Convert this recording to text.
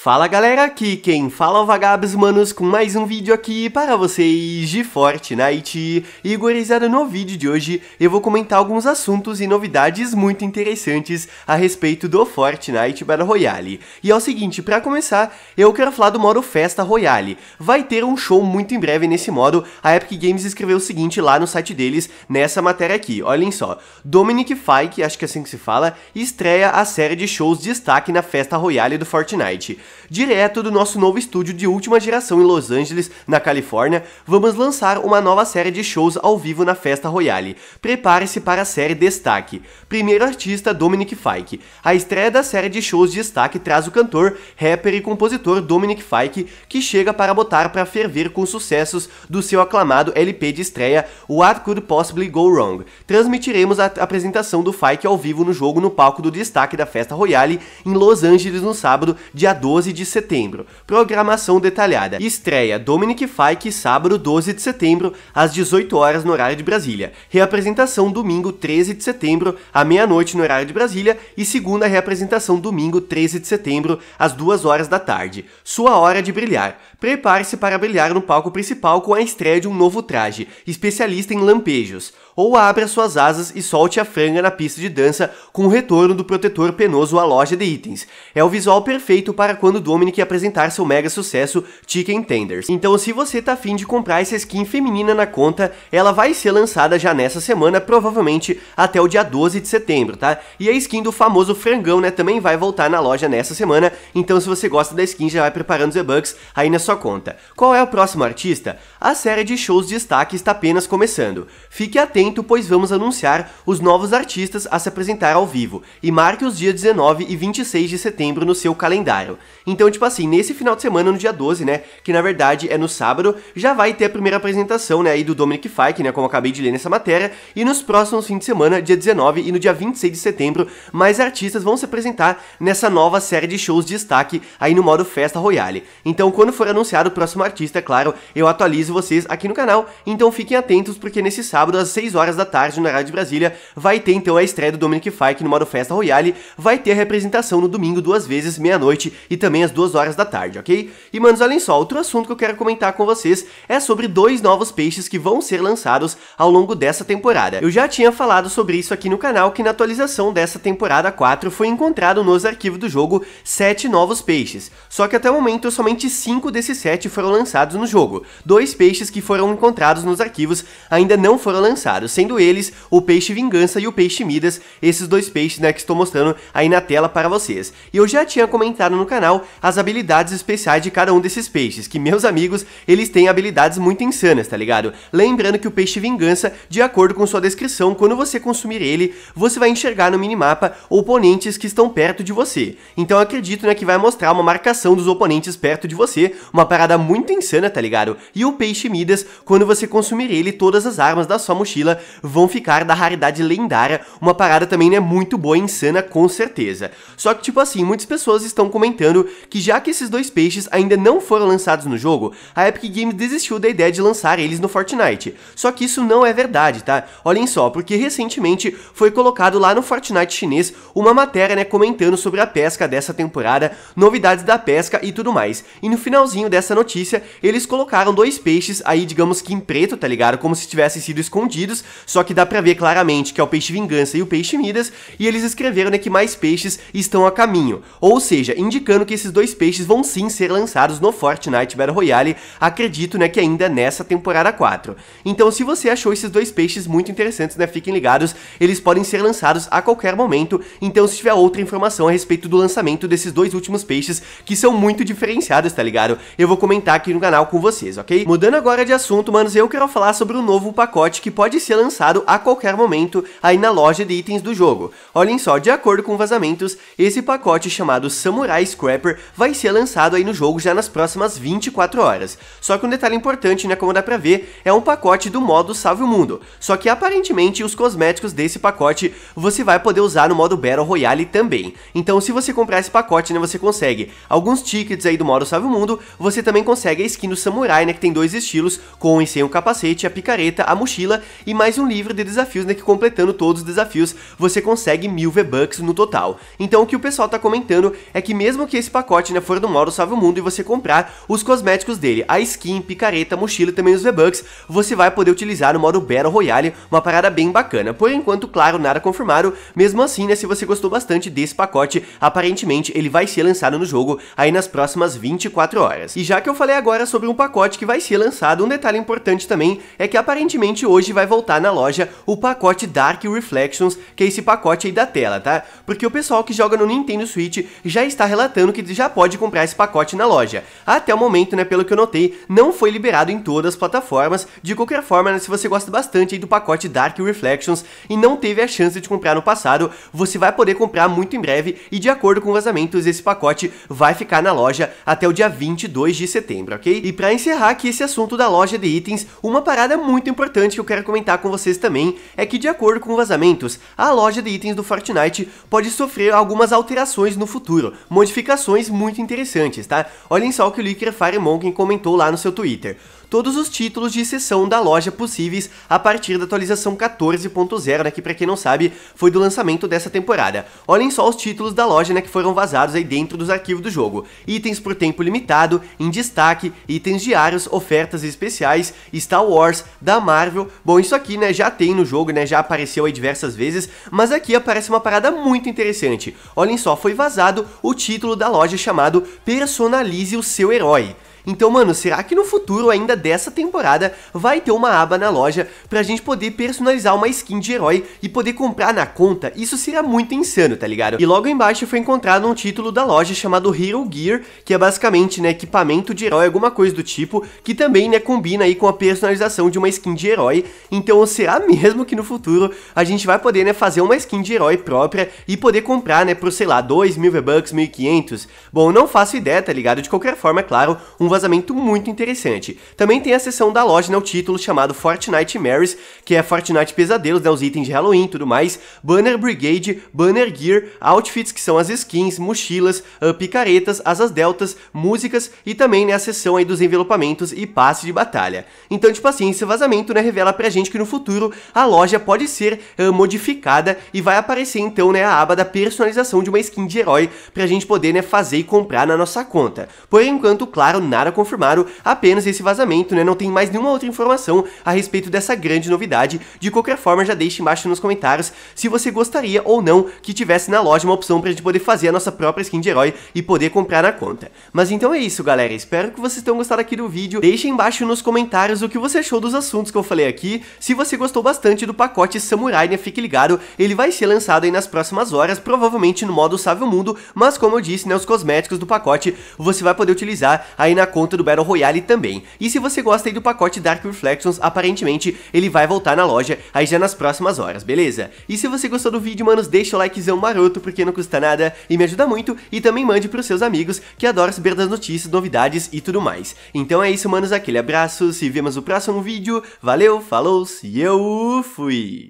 Fala galera, aqui quem fala é o Vagabes Manos com mais um vídeo aqui para vocês de Fortnite. E gurizada, no vídeo de hoje eu vou comentar alguns assuntos e novidades muito interessantes a respeito do Fortnite Battle Royale. E é o seguinte, para começar, eu quero falar do modo Festa Royale. Vai ter um show muito em breve nesse modo, a Epic Games escreveu o seguinte lá no site deles, nessa matéria aqui, olhem só. Dominic Fike, acho que é assim que se fala, estreia a série de shows de destaque na Festa Royale do Fortnite direto do nosso novo estúdio de última geração em Los Angeles, na Califórnia, vamos lançar uma nova série de shows ao vivo na Festa Royale. Prepare-se para a série Destaque. Primeiro artista, Dominic Fike. A estreia da série de shows de destaque traz o cantor, rapper e compositor Dominic Fike, que chega para botar para ferver com sucessos do seu aclamado LP de estreia, What Could Possibly Go Wrong. Transmitiremos a apresentação do Fike ao vivo no jogo no palco do destaque da Festa Royale em Los Angeles no sábado, dia 12 12 de setembro. Programação detalhada. Estreia Dominic Fike sábado 12 de setembro às 18 horas no horário de Brasília. Reapresentação domingo 13 de setembro à meia-noite no horário de Brasília e segunda reapresentação domingo 13 de setembro às 2 horas da tarde. Sua hora de brilhar. Prepare-se para brilhar no palco principal com a estreia de um novo traje, especialista em lampejos, ou abra suas asas e solte a franga na pista de dança com o retorno do protetor penoso à loja de itens. É o visual perfeito para quando Dominic apresentar seu mega sucesso Chicken Tenders. Então se você tá afim de comprar essa skin feminina na conta, ela vai ser lançada já nessa semana, provavelmente até o dia 12 de setembro, tá? E a skin do famoso frangão, né, também vai voltar na loja nessa semana, então se você gosta da skin já vai preparando os e-bucks aí na sua sua conta. Qual é o próximo artista? A série de shows de destaque está apenas começando. Fique atento, pois vamos anunciar os novos artistas a se apresentar ao vivo e marque os dias 19 e 26 de setembro no seu calendário. Então, tipo assim, nesse final de semana, no dia 12, né, que na verdade é no sábado, já vai ter a primeira apresentação, né, aí do Dominic Fike, né, como eu acabei de ler nessa matéria, e nos próximos fins de semana, dia 19 e no dia 26 de setembro, mais artistas vão se apresentar nessa nova série de shows de destaque aí no modo Festa Royale. Então, quando for anunciar o próximo artista, é claro, eu atualizo vocês aqui no canal, então fiquem atentos porque nesse sábado às 6 horas da tarde no horário de Brasília vai ter então a estreia do Dominic Fike no modo Festa Royale, vai ter a representação no domingo duas vezes, meia-noite e também às 2 horas da tarde, ok? E manos, olhem só, outro assunto que eu quero comentar com vocês é sobre dois novos peixes que vão ser lançados ao longo dessa temporada. Eu já tinha falado sobre isso aqui no canal que na atualização dessa temporada 4 foi encontrado nos arquivos do jogo sete novos peixes, só que até o momento somente cinco desses desses sete foram lançados no jogo. Dois peixes que foram encontrados nos arquivos ainda não foram lançados, sendo eles o peixe Vingança e o peixe Midas, esses dois peixes né, que estou mostrando aí na tela para vocês. E eu já tinha comentado no canal as habilidades especiais de cada um desses peixes, que meus amigos, eles têm habilidades muito insanas, tá ligado? Lembrando que o peixe Vingança, de acordo com sua descrição, quando você consumir ele, você vai enxergar no minimapa oponentes que estão perto de você. Então acredito né, que vai mostrar uma marcação dos oponentes perto de você, uma parada muito insana, tá ligado? E o peixe Midas, quando você consumir ele, todas as armas da sua mochila vão ficar da raridade lendária, uma parada também, né, muito boa e insana, com certeza. Só que, tipo assim, muitas pessoas estão comentando que já que esses dois peixes ainda não foram lançados no jogo, a Epic Games desistiu da ideia de lançar eles no Fortnite. Só que isso não é verdade, tá? Olhem só, porque recentemente foi colocado lá no Fortnite chinês uma matéria, né, comentando sobre a pesca dessa temporada, novidades da pesca e tudo mais. E no finalzinho dessa notícia, eles colocaram dois peixes aí, digamos que em preto, tá ligado? Como se tivessem sido escondidos, só que dá pra ver claramente que é o peixe Vingança e o peixe Midas, e eles escreveram né, que mais peixes estão a caminho, ou seja, indicando que esses dois peixes vão sim ser lançados no Fortnite Battle Royale, acredito né, que ainda nessa temporada 4. Então se você achou esses dois peixes muito interessantes, né, fiquem ligados, eles podem ser lançados a qualquer momento, então se tiver outra informação a respeito do lançamento desses dois últimos peixes, que são muito diferenciados, tá ligado? eu vou comentar aqui no canal com vocês, ok? Mudando agora de assunto, manos, eu quero falar sobre um novo pacote que pode ser lançado a qualquer momento aí na loja de itens do jogo. Olhem só, de acordo com vazamentos, esse pacote chamado Samurai Scrapper vai ser lançado aí no jogo já nas próximas 24 horas. Só que um detalhe importante, né, como dá pra ver, é um pacote do modo Salve o Mundo. Só que aparentemente os cosméticos desse pacote você vai poder usar no modo Battle Royale também. Então se você comprar esse pacote, né, você consegue alguns tickets aí do modo Salve o Mundo, você também consegue a skin do samurai, né, que tem dois estilos, com e sem o capacete, a picareta, a mochila e mais um livro de desafios, né, que completando todos os desafios você consegue mil V-Bucks no total. Então o que o pessoal tá comentando é que mesmo que esse pacote, né, for do modo Salve o Mundo e você comprar os cosméticos dele, a skin, picareta, mochila e também os V-Bucks, você vai poder utilizar no modo Battle Royale, uma parada bem bacana. Por enquanto, claro, nada confirmado, mesmo assim, né, se você gostou bastante desse pacote, aparentemente ele vai ser lançado no jogo aí nas próximas 24 horas. E já que eu falei agora sobre um pacote que vai ser lançado, um detalhe importante também é que aparentemente hoje vai voltar na loja o pacote Dark Reflections, que é esse pacote aí da tela, tá? Porque o pessoal que joga no Nintendo Switch já está relatando que já pode comprar esse pacote na loja. Até o momento, né, pelo que eu notei, não foi liberado em todas as plataformas. De qualquer forma, né, se você gosta bastante aí do pacote Dark Reflections e não teve a chance de comprar no passado, você vai poder comprar muito em breve e de acordo com vazamentos, esse pacote vai ficar na loja até o dia 22 22 de setembro, ok? E para encerrar aqui esse assunto da loja de itens, uma parada muito importante que eu quero comentar com vocês também é que de acordo com vazamentos, a loja de itens do Fortnite pode sofrer algumas alterações no futuro, modificações muito interessantes, tá? Olhem só o que o Licker Firemonger comentou lá no seu Twitter todos os títulos de sessão da loja possíveis a partir da atualização 14.0, né, que para quem não sabe foi do lançamento dessa temporada. Olhem só os títulos da loja né, que foram vazados aí dentro dos arquivos do jogo. Itens por tempo limitado, em destaque, itens diários, ofertas especiais, Star Wars, da Marvel. Bom, isso aqui né, já tem no jogo, né, já apareceu aí diversas vezes, mas aqui aparece uma parada muito interessante. Olhem só, foi vazado o título da loja chamado Personalize o Seu Herói. Então, mano, será que no futuro ainda dessa temporada vai ter uma aba na loja pra gente poder personalizar uma skin de herói e poder comprar na conta? Isso seria muito insano, tá ligado? E logo embaixo foi encontrado um título da loja chamado Hero Gear, que é basicamente, né, equipamento de herói, alguma coisa do tipo, que também, né, combina aí com a personalização de uma skin de herói. Então, será mesmo que no futuro a gente vai poder, né, fazer uma skin de herói própria e poder comprar, né, por, sei lá, 2 mil V-Bucks, 1.500? Bom, não faço ideia, tá ligado? De qualquer forma, é claro, um vazamento muito interessante. Também tem a seção da loja, né, o título chamado Fortnite Marys, que é Fortnite Pesadelos, né, os itens de Halloween e tudo mais, Banner Brigade, Banner Gear, outfits que são as skins, mochilas, uh, picaretas, asas deltas, músicas e também, né, a seção aí dos envelopamentos e passe de batalha. Então, tipo assim, esse vazamento, né, revela pra gente que no futuro a loja pode ser uh, modificada e vai aparecer então, né, a aba da personalização de uma skin de herói pra gente poder, né, fazer e comprar na nossa conta. Por enquanto, claro, nada nada confirmaram apenas esse vazamento, né? Não tem mais nenhuma outra informação a respeito dessa grande novidade. De qualquer forma, já deixe embaixo nos comentários se você gostaria ou não que tivesse na loja uma opção pra gente poder fazer a nossa própria skin de herói e poder comprar na conta. Mas então é isso, galera. Espero que vocês tenham gostado aqui do vídeo. Deixe embaixo nos comentários o que você achou dos assuntos que eu falei aqui. Se você gostou bastante do pacote Samurai, né? Fique ligado, ele vai ser lançado aí nas próximas horas, provavelmente no modo Save o Mundo, mas como eu disse, né, os cosméticos do pacote você vai poder utilizar aí na conta do Battle Royale também. E se você gosta aí do pacote Dark Reflections, aparentemente ele vai voltar na loja aí já nas próximas horas, beleza? E se você gostou do vídeo, manos, deixa o likezão maroto, porque não custa nada e me ajuda muito, e também mande pros seus amigos que adoram saber das notícias, novidades e tudo mais. Então é isso, manos, aquele abraço, se vemos no próximo vídeo, valeu, falou, e eu fui!